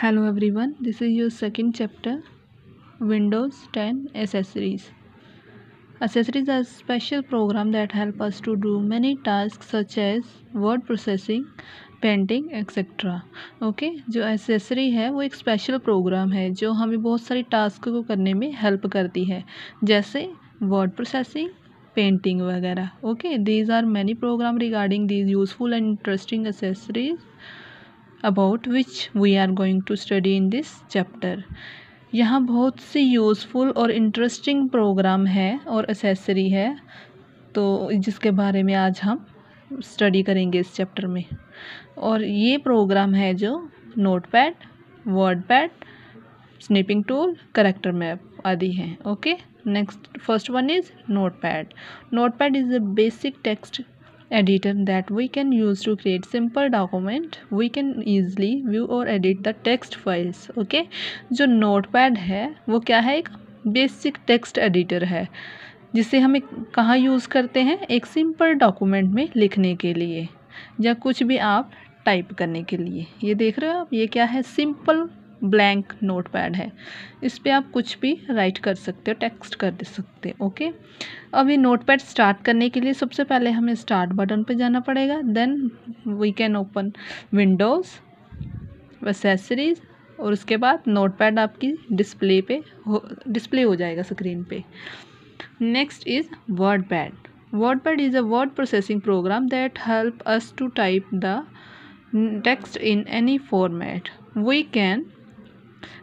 Hello everyone this is your second chapter Windows ten accessories accessories are special program that help us to do many task such as word processing painting etcetera okay जो accessory है वो एक special programme है जो हमें बहुत सारी task को करने में हेल्प करती है जैसे वर्ड प्रोसेसिंग पेंटिंग वगैरह okay these are many program regarding these useful and interesting accessories about which we are going to study in this chapter यहाँ बहुत से यूज़फुल और इंटरेस्टिंग प्रोग्राम है और असेसरी है तो जिसके बारे में आज हम स्टडी करेंगे इस चैप्टर में और ये प्रोग्राम है जो notepad wordpad snipping tool character map आदि हैं okay next first one is notepad notepad is a basic text editor that we can use to create simple document we can easily view or edit the text files okay जो notepad है वो क्या है एक basic text editor है जिसे हम एक कहाँ यूज़ करते हैं एक सिंपल डॉक्यूमेंट में लिखने के लिए या कुछ भी आप टाइप करने के लिए ये देख रहे हो आप ये क्या है सिंपल ब्लैंक नोट पैड है इस पर आप कुछ भी राइट कर सकते हो टेक्स्ट कर दे सकते हो ओके अब ये नोट पैड स्टार्ट करने के लिए सबसे पहले हमें स्टार्ट बटन पर जाना पड़ेगा then we can open Windows accessories और उसके बाद नोट पैड आपकी डिस्प्ले पे हो डिस्प्ले हो जाएगा स्क्रीन पे next is wordpad wordpad is a word processing program that help us to type the text in any format we can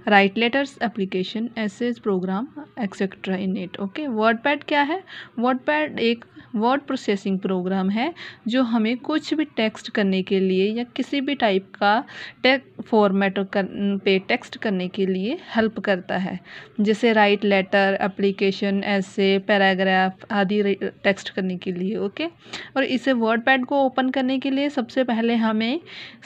write letters application essays program etcetera in it okay wordpad क्या है wordpad एक word processing program है जो हमें कुछ भी text करने के लिए या किसी भी टाइप का टेक फॉर्मेट कर पे टेक्स्ट करने के लिए हेल्प करता है जैसे write letter application essay paragraph आदि टेक्स्ट करने के लिए ओके और इसे वर्ड पैड को ओपन करने के लिए सबसे पहले हमें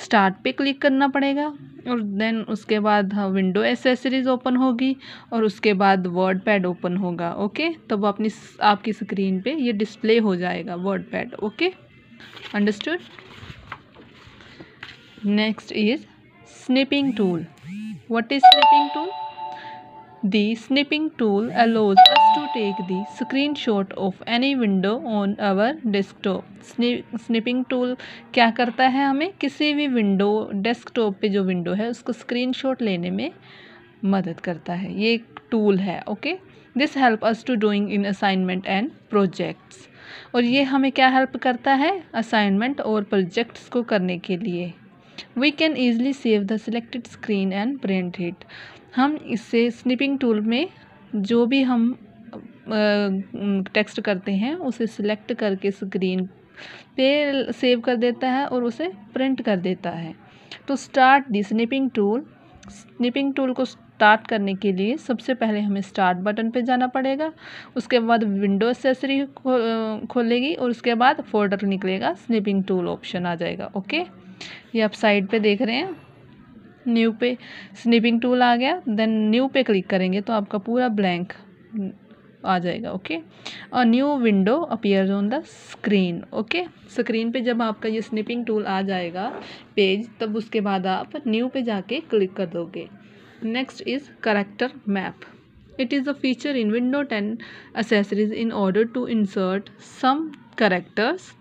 स्टार्ट पे क्लिक करना पड़ेगा और देन उसके बाद विंडो एसेसरीज ओपन होगी और उसके बाद वर्ड पैड ओपन होगा ओके तब तो अपनी आपकी स्क्रीन पे ये डिस्प्ले प्ले हो जाएगा wordpad okay understood next is snipping tool what is snipping tool the snipping tool allows us to take shot of any window on our desktop snipping tool क्या करता है हमें किसी भी window desk top पे जो window है उसको स्क्रीन शॉट लेने में मदद करता है ये एक टूल है okay this help us to doing in assignment and projects और ये हमें क्या हेल्प करता है असाइनमेंट और प्रोजेक्ट्स को करने के लिए we can easily save the selected screen and print hit हम इससे स्निपिंग टूल में जो भी हम टेक्स्ट करते हैं उसे सिलेक्ट करके स्क्रीन पे सेव कर देता है और उसे प्रिंट कर देता है तो start the snipping tool snipping tool को स्टार्ट करने के लिए सबसे पहले हमें स्टार्ट बटन पे जाना पड़ेगा उसके बाद विंडो एसेसरी खोलेगी और उसके बाद फोल्डर निकलेगा स्निपिंग टूल ऑप्शन आ जाएगा ओके ये आप साइड पे देख रहे हैं न्यू पे स्निपिंग टूल आ गया देन न्यू पे क्लिक करेंगे तो आपका पूरा ब्लैंक आ जाएगा ओके और new window appear on the screen okay screen पे जब आपका ये स्निपिंग टूल आ जाएगा पेज तब उसके बाद आप न्यू पे जाके क्लिक कर दोगे Next is character map. It is a feature in Windows 10 accessories in order to insert some characters,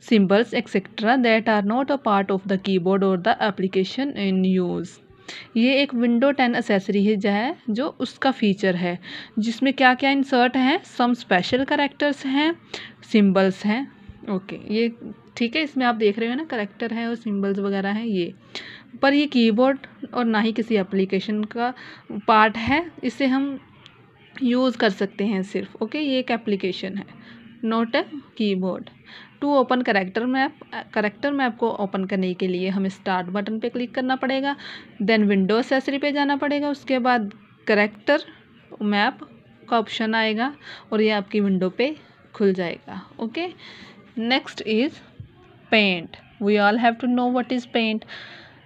symbols etc. that are not a part of the keyboard or the application in use. ये एक window ten accessory है जो है जो उसका feature है जिसमें क्या क्या इंसर्ट हैं सम स्पेशल करेक्टर्स हैं सिंबल्स हैं ओके ये ठीक है इसमें आप देख रहे हो ना करेक्टर है और सिंबल्स वगैरह हैं ये पर ये कीबोर्ड और ना ही किसी एप्लीकेशन का पार्ट है इसे हम यूज़ कर सकते हैं सिर्फ ओके ये एक एप्लीकेशन है note a keyboard to open character map character map को ओपन करने के लिए हमें स्टार्ट बटन पे क्लिक करना पड़ेगा देन विंडो एसेसरी पे जाना पड़ेगा उसके बाद करेक्टर मैप का ऑप्शन आएगा और ये आपकी विंडो पे खुल जाएगा okay next is paint we all have to know what is paint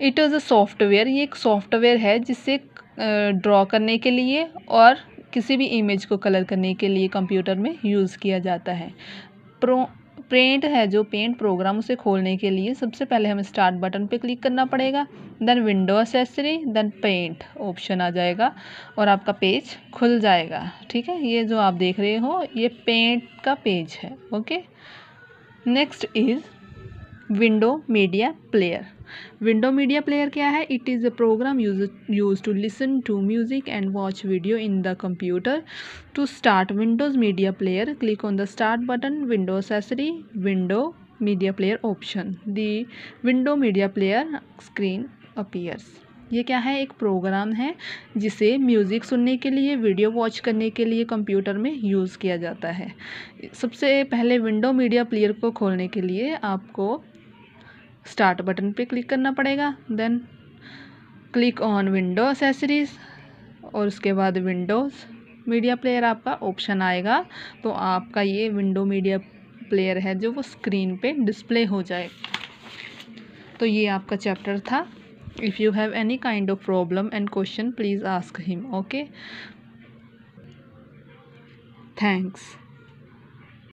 it is a software ये एक सॉफ्टवेयर है जिससे ड्रॉ करने के लिए और किसी भी इमेज को कलर करने के लिए कंप्यूटर में यूज़ किया जाता है प्रो पेंट है जो पेंट प्रोग्राम उसे खोलने के लिए सबसे पहले हमें स्टार्ट बटन पे क्लिक करना पड़ेगा then window accessory then paint option आ जाएगा और आपका पेज खुल जाएगा ठीक है ये जो आप देख रहे हो ये पेंट का पेज है okay next is window media player window media player क्या है it is a program use to listen to music and watch video in the computer to start windows media player click on the start button window accessory window media player option the window media player screen appears ये क्या है एक programme है जिसे music सुनने के लिए video watch करने के लिए कंप्यूटर में यूज़ किया जाता है सबसे पहले विंडो मीडिया प्लेयर को खोलने के लिए आपको स्टार्ट बटन पे क्लिक करना पड़ेगा then click on window accessories और उसके बाद विंडोज़ मीडिया प्लेयर आपका ऑप्शन आएगा तो आपका ये विंडो मीडिया प्लेयर है जो वो स्क्रीन पे डिस्प्ले हो जाए तो ये आपका चैप्टर था if you have any kind of problem and question please ask him okay thanks